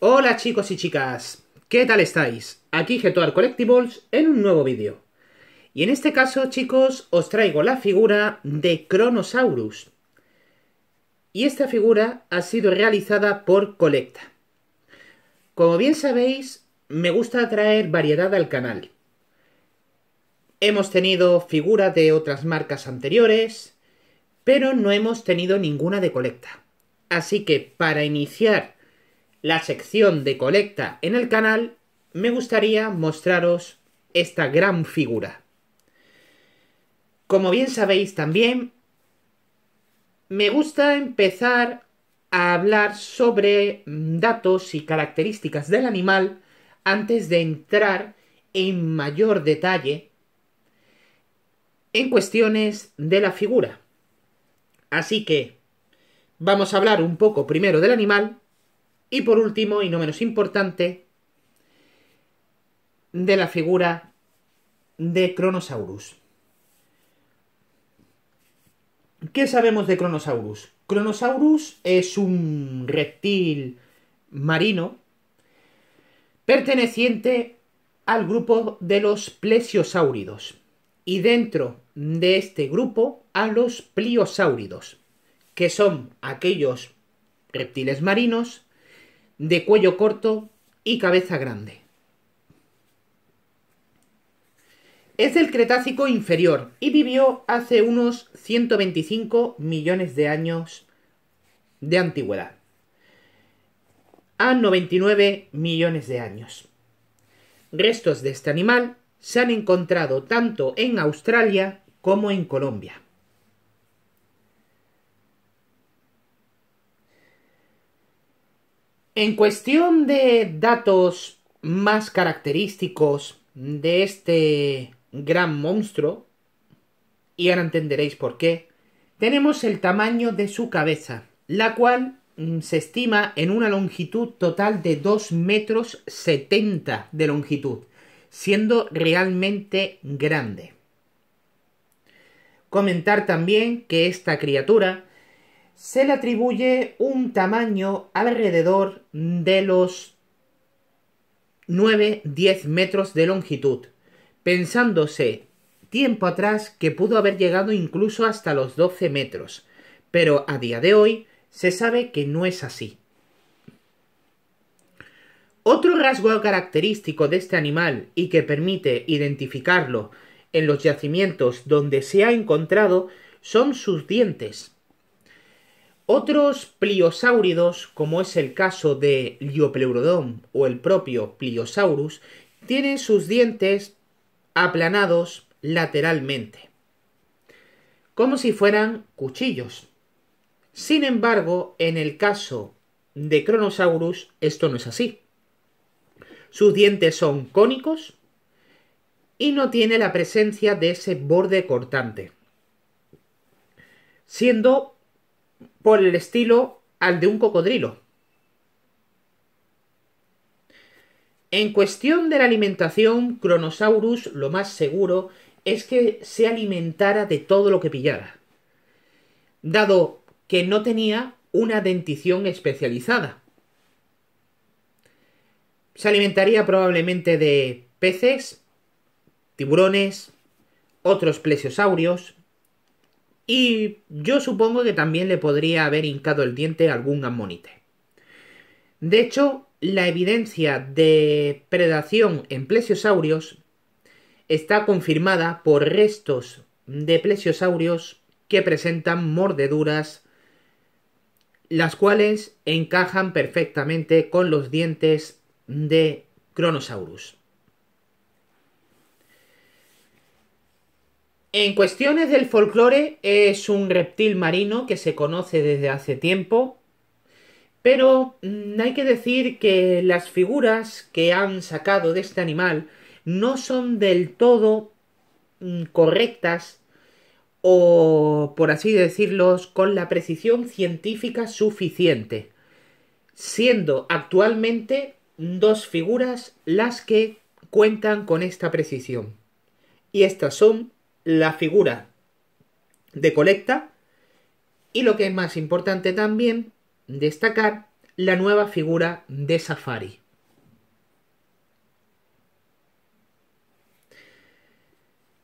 Hola chicos y chicas, ¿qué tal estáis? Aquí Getuar Collectibles en un nuevo vídeo. Y en este caso, chicos, os traigo la figura de Cronosaurus. Y esta figura ha sido realizada por Colecta. Como bien sabéis, me gusta traer variedad al canal. Hemos tenido figuras de otras marcas anteriores, pero no hemos tenido ninguna de Colecta. Así que para iniciar la sección de colecta en el canal, me gustaría mostraros esta gran figura. Como bien sabéis también, me gusta empezar a hablar sobre datos y características del animal antes de entrar en mayor detalle en cuestiones de la figura. Así que vamos a hablar un poco primero del animal y por último, y no menos importante, de la figura de Cronosaurus. ¿Qué sabemos de Cronosaurus? Cronosaurus es un reptil marino perteneciente al grupo de los plesiosáuridos y dentro de este grupo a los pliosáuridos, que son aquellos reptiles marinos de cuello corto y cabeza grande. Es del Cretácico inferior y vivió hace unos 125 millones de años de antigüedad. A 99 millones de años. Restos de este animal se han encontrado tanto en Australia como en Colombia. En cuestión de datos más característicos de este gran monstruo, y ahora entenderéis por qué, tenemos el tamaño de su cabeza, la cual mm, se estima en una longitud total de 2 metros 70 de longitud, siendo realmente grande. Comentar también que esta criatura se le atribuye un tamaño alrededor de los 9-10 metros de longitud, pensándose tiempo atrás que pudo haber llegado incluso hasta los 12 metros, pero a día de hoy se sabe que no es así. Otro rasgo característico de este animal y que permite identificarlo en los yacimientos donde se ha encontrado son sus dientes, otros pliosáuridos, como es el caso de Liopleurodon o el propio Pliosaurus, tienen sus dientes aplanados lateralmente, como si fueran cuchillos. Sin embargo, en el caso de Cronosaurus, esto no es así. Sus dientes son cónicos y no tiene la presencia de ese borde cortante, siendo por el estilo al de un cocodrilo. En cuestión de la alimentación, Cronosaurus lo más seguro es que se alimentara de todo lo que pillara, dado que no tenía una dentición especializada. Se alimentaría probablemente de peces, tiburones, otros plesiosaurios, y yo supongo que también le podría haber hincado el diente algún ammonite. De hecho, la evidencia de predación en plesiosaurios está confirmada por restos de plesiosaurios que presentan mordeduras las cuales encajan perfectamente con los dientes de Cronosaurus. En cuestiones del folclore, es un reptil marino que se conoce desde hace tiempo, pero mm, hay que decir que las figuras que han sacado de este animal no son del todo mm, correctas o, por así decirlo, con la precisión científica suficiente, siendo actualmente dos figuras las que cuentan con esta precisión. Y estas son la figura de colecta y lo que es más importante también, destacar la nueva figura de Safari.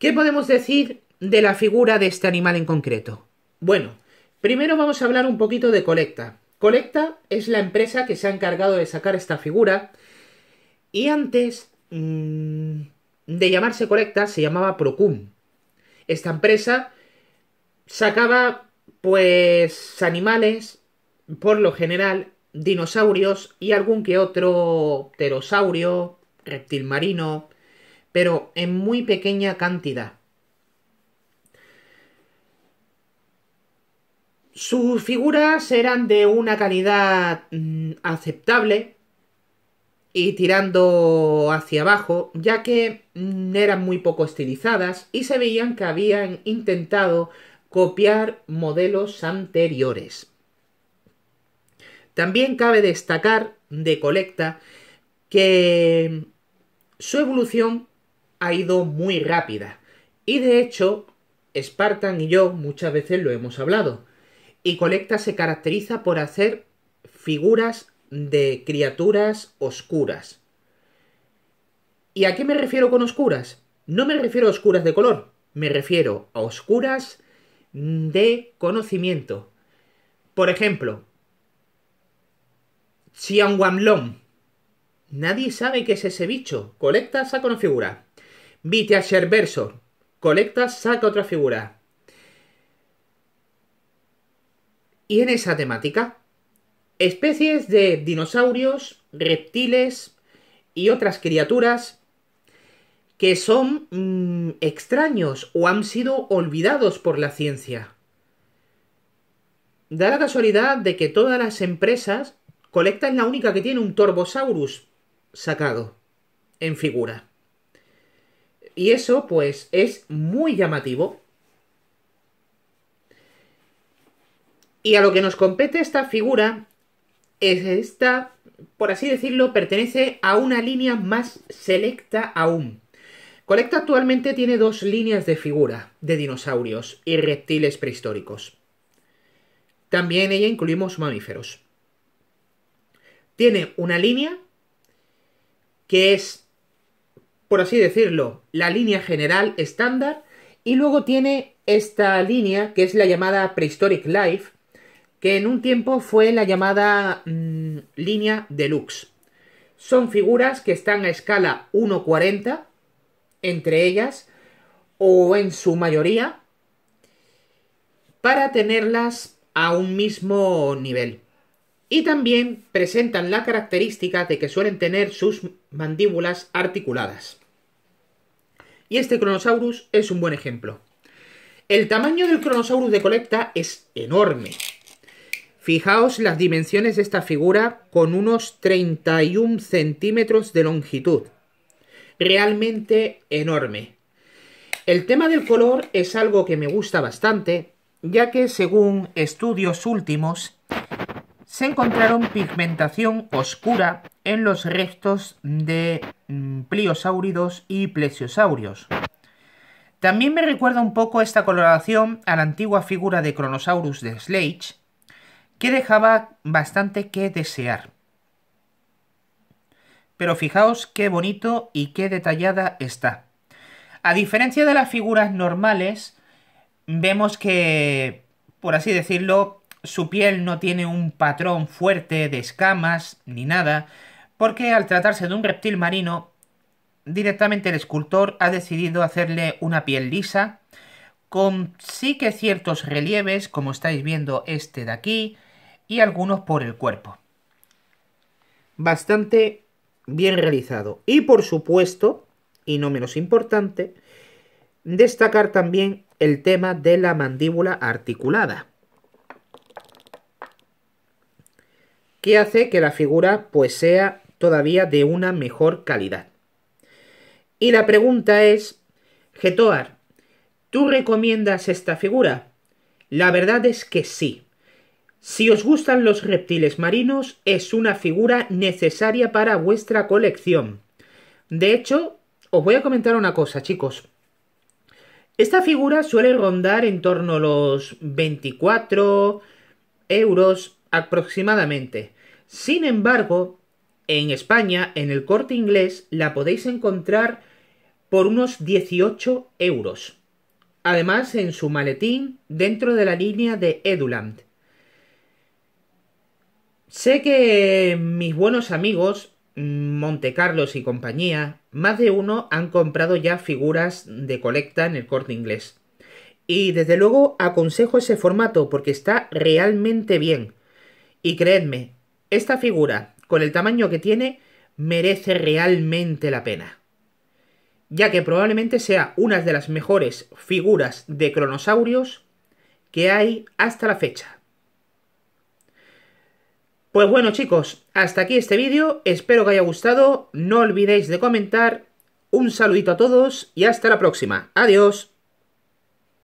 ¿Qué podemos decir de la figura de este animal en concreto? Bueno, primero vamos a hablar un poquito de Colecta. Colecta es la empresa que se ha encargado de sacar esta figura y antes mm, de llamarse Colecta se llamaba Procum esta empresa sacaba pues animales, por lo general, dinosaurios y algún que otro pterosaurio, reptil marino, pero en muy pequeña cantidad. Sus figuras eran de una calidad mm, aceptable, y tirando hacia abajo, ya que mm, eran muy poco estilizadas y se veían que habían intentado copiar modelos anteriores. También cabe destacar de Colecta que su evolución ha ido muy rápida y de hecho Spartan y yo muchas veces lo hemos hablado y Colecta se caracteriza por hacer figuras de criaturas oscuras. ¿Y a qué me refiero con oscuras? No me refiero a oscuras de color, me refiero a oscuras de conocimiento. Por ejemplo, Long. Nadie sabe qué es ese bicho. Colecta, saca una figura. Vitea Sherversor. Colecta, saca otra figura. Y en esa temática, especies de dinosaurios, reptiles y otras criaturas que son mm, extraños o han sido olvidados por la ciencia. Da la casualidad de que todas las empresas colectan la única que tiene un Torbosaurus sacado en figura. Y eso, pues, es muy llamativo. Y a lo que nos compete esta figura esta, por así decirlo, pertenece a una línea más selecta aún. Colecta actualmente tiene dos líneas de figura de dinosaurios y reptiles prehistóricos. También ella incluimos mamíferos. Tiene una línea que es, por así decirlo, la línea general estándar y luego tiene esta línea que es la llamada Prehistoric Life, que en un tiempo fue la llamada mm, línea deluxe. Son figuras que están a escala 1.40, entre ellas, o en su mayoría, para tenerlas a un mismo nivel. Y también presentan la característica de que suelen tener sus mandíbulas articuladas. Y este Cronosaurus es un buen ejemplo. El tamaño del Cronosaurus de colecta es enorme, Fijaos las dimensiones de esta figura con unos 31 centímetros de longitud. Realmente enorme. El tema del color es algo que me gusta bastante, ya que según estudios últimos, se encontraron pigmentación oscura en los restos de mm, pliosáuridos y plesiosaurios. También me recuerda un poco esta coloración a la antigua figura de Cronosaurus de Slade, que dejaba bastante que desear. Pero fijaos qué bonito y qué detallada está. A diferencia de las figuras normales, vemos que, por así decirlo, su piel no tiene un patrón fuerte de escamas ni nada, porque al tratarse de un reptil marino, directamente el escultor ha decidido hacerle una piel lisa, con sí que ciertos relieves, como estáis viendo este de aquí, y algunos por el cuerpo. Bastante bien realizado. Y por supuesto, y no menos importante, destacar también el tema de la mandíbula articulada. Que hace que la figura pues sea todavía de una mejor calidad. Y la pregunta es, Getoar, ¿tú recomiendas esta figura? La verdad es que sí. Si os gustan los reptiles marinos, es una figura necesaria para vuestra colección. De hecho, os voy a comentar una cosa, chicos. Esta figura suele rondar en torno a los 24 euros aproximadamente. Sin embargo, en España, en el corte inglés, la podéis encontrar por unos 18 euros. Además, en su maletín, dentro de la línea de Eduland. Sé que mis buenos amigos, Carlos y compañía, más de uno han comprado ya figuras de colecta en el corte inglés. Y desde luego aconsejo ese formato porque está realmente bien. Y creedme, esta figura, con el tamaño que tiene, merece realmente la pena. Ya que probablemente sea una de las mejores figuras de cronosaurios que hay hasta la fecha. Pues bueno chicos, hasta aquí este vídeo, espero que haya gustado, no olvidéis de comentar, un saludito a todos y hasta la próxima, adiós.